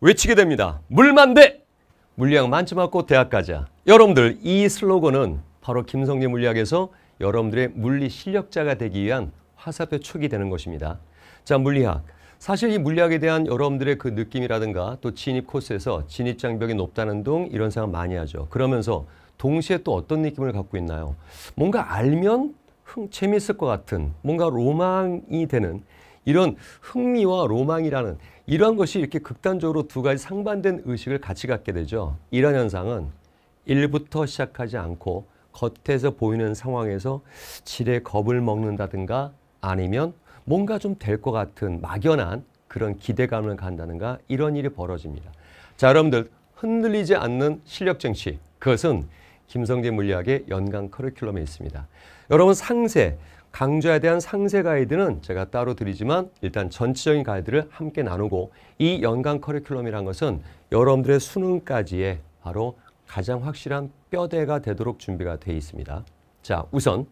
외치게 됩니다. 물만대! 물리학 만점 맞고 대학 가자. 여러분들 이 슬로건은 바로 김성재 물리학에서 여러분들의 물리 실력자가 되기 위한 화살표 축이 되는 것입니다. 자, 물리학. 사실 이 물리학에 대한 여러분들의 그 느낌이라든가 또 진입 코스에서 진입 장벽이 높다는 둥 이런 생각 많이 하죠. 그러면서 동시에 또 어떤 느낌을 갖고 있나요? 뭔가 알면 흥 재밌을 것 같은 뭔가 로망이 되는 이런 흥미와 로망이라는 이러한 것이 이렇게 극단적으로 두 가지 상반된 의식을 같이 갖게 되죠. 이런 현상은 일부터 시작하지 않고 겉에서 보이는 상황에서 질에 겁을 먹는다든가 아니면 뭔가 좀 될 것 같은 막연한 그런 기대감을 간다든가 이런 일이 벌어집니다. 자, 여러분들 흔들리지 않는 실력 증시 그것은 김성재 물리학의 연간 커리큘럼에 있습니다. 여러분 상세, 강좌에 대한 상세 가이드는 제가 따로 드리지만 일단 전체적인 가이드를 함께 나누고 이 연간 커리큘럼이란 것은 여러분들의 수능까지의 바로 가장 확실한 뼈대가 되도록 준비가 되어 있습니다. 자, 우선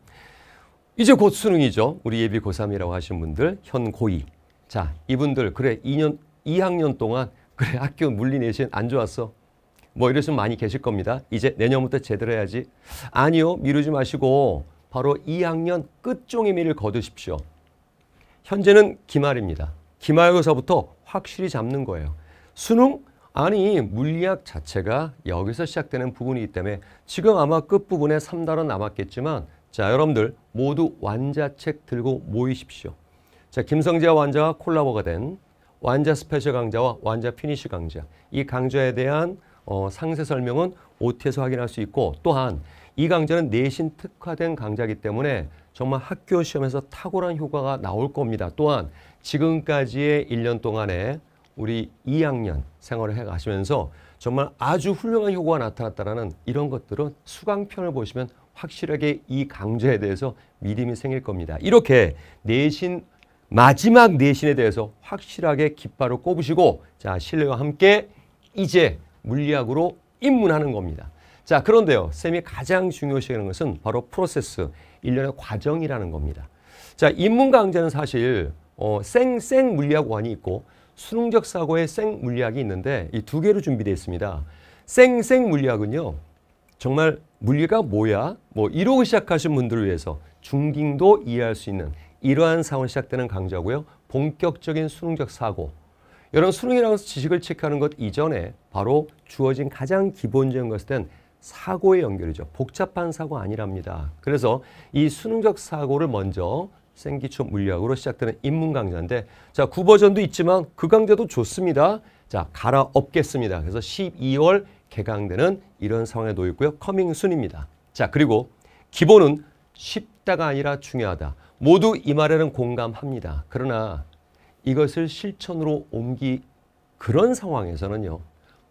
이제 곧 수능이죠. 우리 예비 고3이라고 하신 분들, 현 고2. 자, 이분들 그래 2년 2학년 동안 그래 학교 물리 내신 안 좋았어. 뭐 이러시면 많이 계실 겁니다. 이제 내년부터 제대로 해야지. 아니요, 미루지 마시고 바로 2학년 끝종의미를 거두십시오. 현재는 기말입니다. 기말고사부터 확실히 잡는 거예요. 수능? 아니 물리학 자체가 여기서 시작되는 부분이기 때문에 지금 아마 끝부분에 3단원 남았겠지만 자 여러분들 모두 완자책 들고 모이십시오. 자 김성재 완자와 콜라보가 된 완자 스페셜 강좌와 완자 피니쉬 강좌 이 강좌에 대한 어, 상세 설명은 OT에서 확인할 수 있고 또한 이 강좌는 내신 특화된 강좌이기 때문에 정말 학교 시험에서 탁월한 효과가 나올 겁니다. 또한 지금까지의 1년 동안에 우리 2학년 생활을 해가시면서 정말 아주 훌륭한 효과가 나타났다는 이런 것들은 수강편을 보시면 확실하게 이 강좌에 대해서 믿음이 생길 겁니다. 이렇게 내신 마지막 내신에 대해서 확실하게 깃발을 꼽으시고 자 신뢰와 함께 이제 물리학으로 입문하는 겁니다. 자, 그런데요. 쌤이 가장 중요시하는 것은 바로 프로세스, 일련의 과정이라는 겁니다. 자, 인문강좌는 사실 어, 생, 생 물리학원이 있고 수능적 사고의 생 물리학이 있는데 이 두 개로 준비되어 있습니다. 생, 생 물리학은요. 정말 물리가 뭐야? 뭐 이러고 시작하신 분들을 위해서 중딩도 이해할 수 있는 이러한 상황 시작되는 강좌고요. 본격적인 수능적 사고. 이런 수능이라는 지식을 체크하는 것 이전에 바로 주어진 가장 기본적인 것에 대한 사고의 연결이죠. 복잡한 사고 아니랍니다. 그래서 이 수능적 사고를 먼저 생기초 물리학으로 시작되는 인문 강좌인데 자, 구버전도 있지만 그 강좌도 좋습니다. 자, 갈아엎겠습니다. 그래서 12월 개강되는 이런 상황에 놓였고요. 커밍순입니다. 자, 그리고 기본은 쉽다가 아니라 중요하다. 모두 이 말에는 공감합니다. 그러나 이것을 실천으로 옮기 그런 상황에서는요.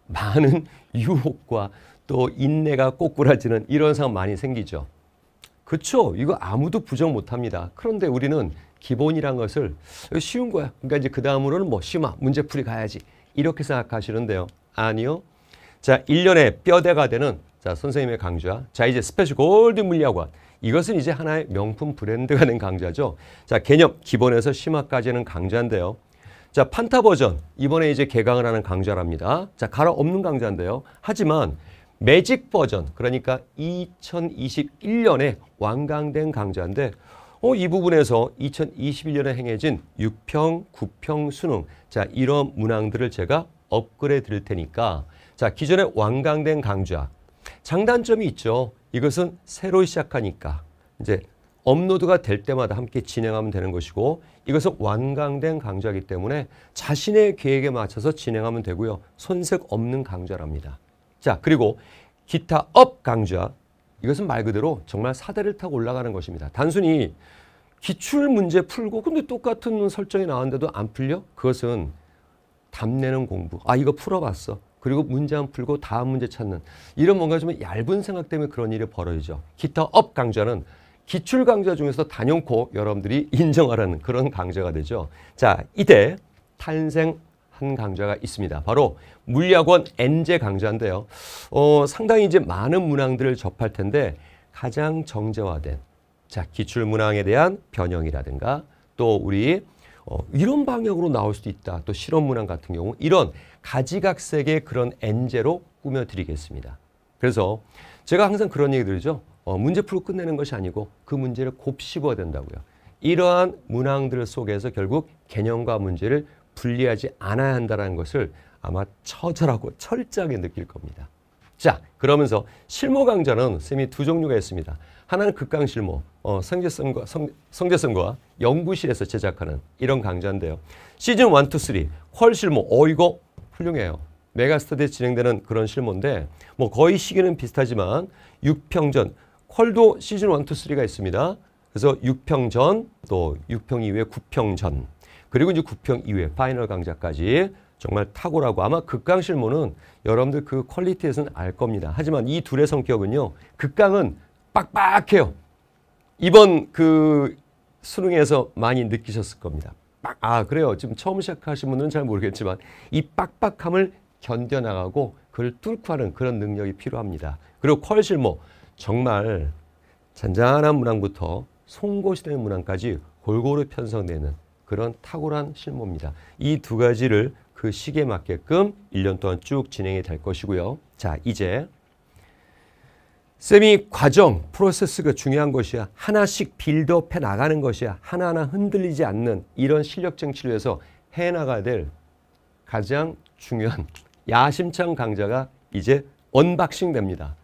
많은 유혹과 또 인내가 꼬꾸라지는 이런 상황 많이 생기죠. 그렇 이거 아무도 부정 못합니다. 그런데 우리는 기본이란 것을 쉬운 거야. 그러니까 이제 그 다음으로는 뭐 심화, 문제풀이 가야지. 이렇게 생각하시는데요. 아니요. 자, 1년의 뼈대가 되는 자 선생님의 강좌. 자, 이제 스페셜 골드 물리학원. 이것은 이제 하나의 명품 브랜드가 된 강좌죠. 자, 개념 기본에서 심화까지는 강좌인데요. 자, 판타 버전. 이번에 이제 개강을 하는 강좌랍니다. 자, 갈아 없는 강좌인데요. 하지만 매직 버전 그러니까 2021년에 완강된 강좌인데 어, 이 부분에서 2021년에 행해진 6평, 9평 수능 자 이런 문항들을 제가 업그레이드 드릴 테니까 자 기존에 완강된 강좌 장단점이 있죠. 이것은 새로 시작하니까 이제 업로드가 될 때마다 함께 진행하면 되는 것이고 이것은 완강된 강좌이기 때문에 자신의 계획에 맞춰서 진행하면 되고요. 손색 없는 강좌랍니다. 자, 그리고 기타 업 강좌. 이것은 말 그대로 정말 사대를 타고 올라가는 것입니다. 단순히 기출 문제 풀고 근데 똑같은 설정이 나왔는데도 안 풀려? 그것은 답내는 공부. 아, 이거 풀어봤어. 그리고 문제 안 풀고 다음 문제 찾는 이런 뭔가 좀 얇은 생각 때문에 그런 일이 벌어지죠. 기타 업 강좌는 기출 강좌 중에서 단연코 여러분들이 인정하라는 그런 강좌가 되죠. 자, 이때 탄생 한 강좌가 있습니다. 바로 물리학원 n 제 강좌인데요. 어, 상당히 이제 많은 문항들을 접할 텐데 가장 정제화된 자 기출 문항에 대한 변형이라든가 또 우리 어, 이런 방향으로 나올 수도 있다. 또 실험 문항 같은 경우 이런 가지각색의 그런 n 제로 꾸며드리겠습니다. 그래서 제가 항상 그런 얘기 들죠. 어, 문제 풀고 끝내는 것이 아니고 그 문제를 곱씹어야 된다고요. 이러한 문항들 속에서 결국 개념과 문제를 분리하지 않아야 한다는 것을 아마 처절하고 철저하게 느낄 겁니다. 자, 그러면서 실무 강좌는 쌤이 두 종류가 있습니다. 하나는 극강 실무, 어, 성재성과, 성, 재성과 연구실에서 제작하는 이런 강좌인데요. 시즌 1, 2, 3, 퀄 실무, 어 이거 훌륭해요. 메가스터디에 진행되는 그런 실무인데 뭐 거의 시기는 비슷하지만 6평전, 퀄도 시즌 1, 2, 3가 있습니다. 그래서 6평전, 또 6평 이후에 9평전 그리고 이제 9평 이외 파이널 강좌까지 정말 탁월하고 아마 극강 실무는 여러분들 그 퀄리티에서는 알 겁니다. 하지만 이 둘의 성격은요. 극강은 빡빡해요. 이번 그 수능에서 많이 느끼셨을 겁니다. 빡, 아 그래요. 지금 처음 시작하신 분들은 잘 모르겠지만 이 빡빡함을 견뎌나가고 그걸 뚫고 하는 그런 능력이 필요합니다. 그리고 퀄실모 정말 잔잔한 문항부터 송곳이 되는 문항까지 골고루 편성되는 그런 탁월한 실무입니다. 이 두 가지를 그 시기에 맞게끔 1년 동안 쭉 진행이 될 것이고요. 자, 이제 쌤이 과정, 프로세스가 중요한 것이야. 하나씩 빌드업해 나가는 것이야. 하나하나 흔들리지 않는 이런 실력 쟁취를 해서 해나가야 될 가장 중요한 야심찬 강좌가 이제 언박싱 됩니다.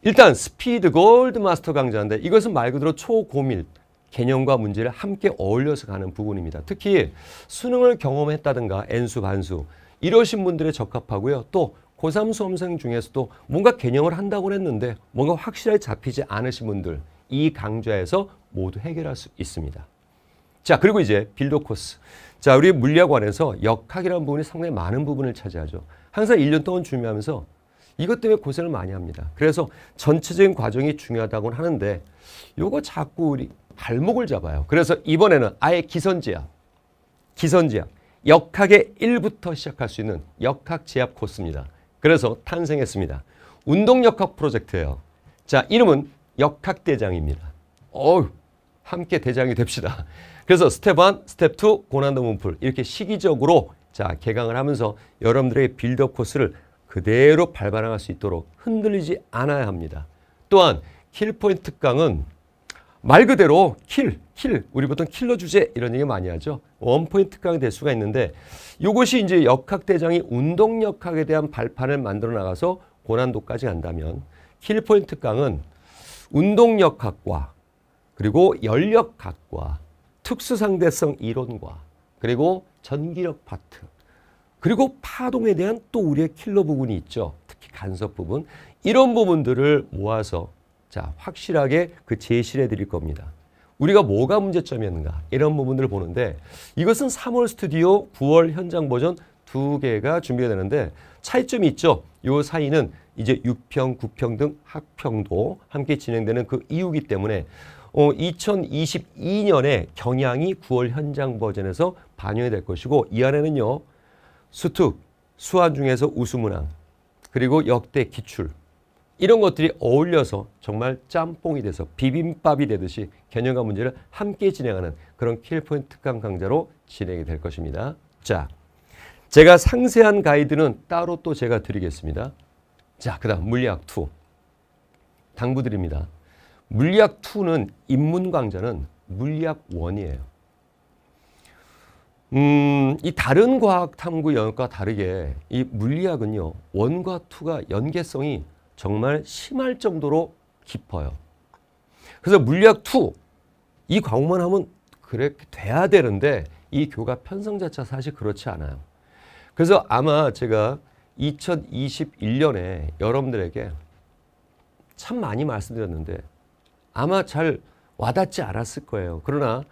일단 스피드 골드 마스터 강좌인데 이것은 말 그대로 초고밀, 개념과 문제를 함께 어울려서 가는 부분입니다. 특히 수능을 경험했다든가 N수, 반수 이러신 분들에 적합하고요. 또 고3 수험생 중에서도 뭔가 개념을 한다고 했는데 뭔가 확실하게 잡히지 않으신 분들 이 강좌에서 모두 해결할 수 있습니다. 자 그리고 이제 빌드 코스 자 우리 물리학원에서 역학이라는 부분이 상당히 많은 부분을 차지하죠. 항상 1년 동안 준비하면서 이것 때문에 고생을 많이 합니다. 그래서 전체적인 과정이 중요하다고 하는데 요거 자꾸 우리 발목을 잡아요. 그래서 이번에는 아예 기선제압, 기선제압, 역학의 1부터 시작할 수 있는 역학 제압 코스입니다. 그래서 탄생했습니다. 운동역학 프로젝트예요. 자, 이름은 역학대장입니다. 어우, 함께 대장이 됩시다. 그래서 스텝 1, 스텝 2, 고난도 문풀 이렇게 시기적으로 자 개강을 하면서 여러분들의 빌드업 코스를 그대로 발발할 수 있도록 흔들리지 않아야 합니다. 또한 킬포인트 강은 말 그대로 킬, 킬. 우리 보통 킬러 주제 이런 얘기 많이 하죠. 원포인트 강이 될 수가 있는데 이것이 이제 역학대장이 운동 역학에 대한 발판을 만들어 나가서 고난도까지 간다면 킬포인트 강은 운동 역학과 그리고 열역학과 특수상대성 이론과 그리고 전기력 파트 그리고 파동에 대한 또 우리의 킬러 부분이 있죠. 특히 간섭 부분. 이런 부분들을 모아서 자, 확실하게 그 제시를 해드릴 겁니다. 우리가 뭐가 문제점이었는가 이런 부분들을 보는데 이것은 3월 스튜디오 9월 현장 버전 두 개가 준비가 되는데 차이점이 있죠. 요 사이는 이제 6평, 9평 등 학평도 함께 진행되는 그 이유기 때문에 어, 2022년에 경향이 9월 현장 버전에서 반영이 될 것이고 이 안에는요. 수특, 수환 중에서 우수문항, 그리고 역대 기출, 이런 것들이 어울려서 정말 짬뽕이 돼서 비빔밥이 되듯이 개념과 문제를 함께 진행하는 그런 킬포인트 특강 강좌로 진행이 될 것입니다. 자, 제가 상세한 가이드는 따로 또 제가 드리겠습니다. 자, 그 다음 물리학 2. 당부드립니다. 물리학 2는 입문 강좌는 물리학 1이에요. 음, 이 다른 과학 탐구 연과 다르게 이 물리학은요. 1과 2가 연계성이 정말 심할 정도로 깊어요. 그래서 물리학 2, 이 과목만 하면 그렇게 돼야 되는데 이 교과 편성 자체가 사실 그렇지 않아요. 그래서 아마 제가 2021년에 여러분들에게 참 많이 말씀드렸는데 아마 잘 와닿지 않았을 거예요. 그러나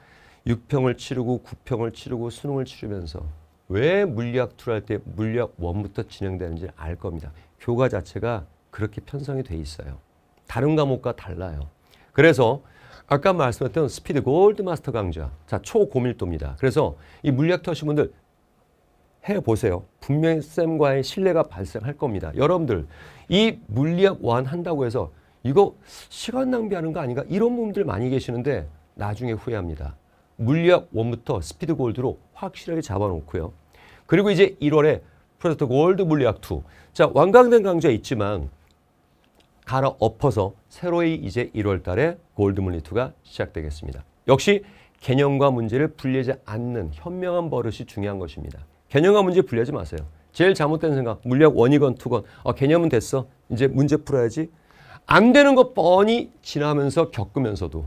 6평을 치르고 9평을 치르고 수능을 치르면서 왜 물리학 2를 할 때 물리학 1부터 진행되는지 알 겁니다. 교과 자체가 그렇게 편성이 돼 있어요. 다른 과목과 달라요. 그래서 아까 말씀했던 스피드 골드 마스터 강좌. 자, 초고밀도입니다. 그래서 이 물리학터 하신 분들 해보세요. 분명히 쌤과의 신뢰가 발생할 겁니다. 여러분들 이 물리학 완 한다고 해서 이거 시간 낭비하는 거 아닌가? 이런 분들 많이 계시는데 나중에 후회합니다. 물리학 원부터 스피드 골드로 확실하게 잡아놓고요. 그리고 이제 1월에 프로젝트 골드 물리학 2. 자, 완강된 강좌 있지만 갈아엎어서 새로이 이제 1월 달에 골드문리투가 시작되겠습니다. 역시 개념과 문제를 분리하지 않는 현명한 버릇이 중요한 것입니다. 개념과 문제 분리하지 마세요. 제일 잘못된 생각, 물리 원이건 투건, 어, 개념은 됐어. 이제 문제 풀어야지. 안 되는 것 뻔히 지나면서 겪으면서도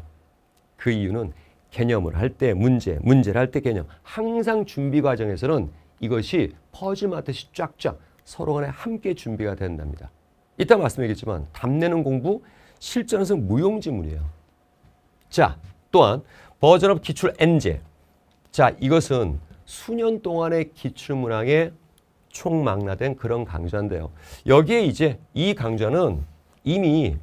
그 이유는 개념을 할 때 문제, 문제를 할 때 개념. 항상 준비 과정에서는 이것이 퍼즐 마듯이 쫙쫙 서로 간에 함께 준비가 된답니다. 이따 말씀드리겠지만 답내는 공부 실전에서 무용지물이에요. 자, 또한 버전업 기출 N제. 자, 이것은 수년 동안의 기출문항에 총망라된 그런 강좌인데요. 여기에 이제 이 강좌는 이미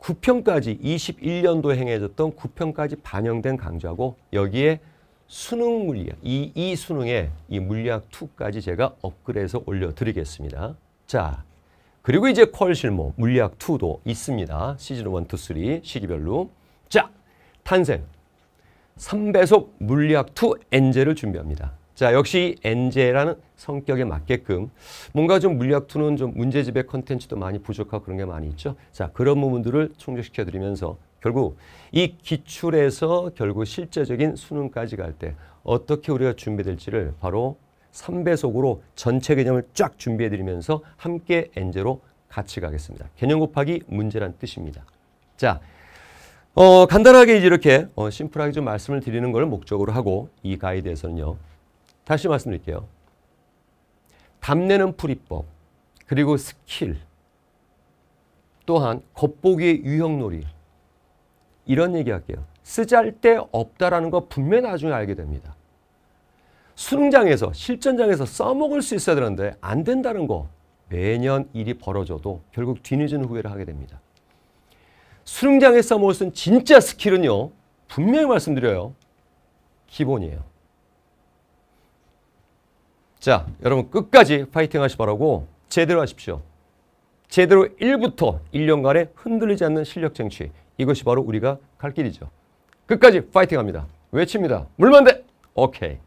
9편까지 2 1년도 행해졌던 9편까지 반영된 강좌고 여기에 수능 물리학, 이, 이 수능에 이 물리학 2까지 제가 업그레이드해서 올려드리겠습니다. 자, 그리고 이제 퀄 실목, 물리학 2도 있습니다. 시즌 1, 2, 3 시기별로. 자, 탄생. 3배속 물리학 2 엔제를 준비합니다. 자, 역시 엔제라는 성격에 맞게끔 뭔가 좀 물리학 2는 좀 문제집의 컨텐츠도 많이 부족하고 그런 게 많이 있죠. 자, 그런 부분들을 충족시켜 드리면서 결국 이 기출에서 결국 실제적인 수능까지 갈 때 어떻게 우리가 준비될지를 바로 3배속으로 전체 개념을 쫙 준비해드리면서 함께 엔제로 같이 가겠습니다. 개념 곱하기 문제란 뜻입니다. 자, 어, 간단하게 이제 이렇게 어, 심플하게 좀 말씀을 드리는 걸 목적으로 하고 이 가이드에서는요. 다시 말씀드릴게요. 답내는 풀이법 그리고 스킬 또한 겉보기의 유형놀이 이런 얘기할게요. 쓰잘데 없다라는 거 분명히 나중에 알게 됩니다. 수능장에서 실전장에서 써먹을 수 있어야 되는데 안 된다는 거 매년 일이 벌어져도 결국 뒤늦은 후회를 하게 됩니다. 수능장에 써먹을 수 진짜 스킬은요. 분명히 말씀드려요. 기본이에요. 자, 여러분 끝까지 파이팅 하시 바라고 제대로 하십시오. 제대로 1부터 1년간의 흔들리지 않는 실력 쟁취. 이것이 바로 우리가 갈 길이죠. 끝까지 파이팅 합니다. 외칩니다. 물만대! 오케이.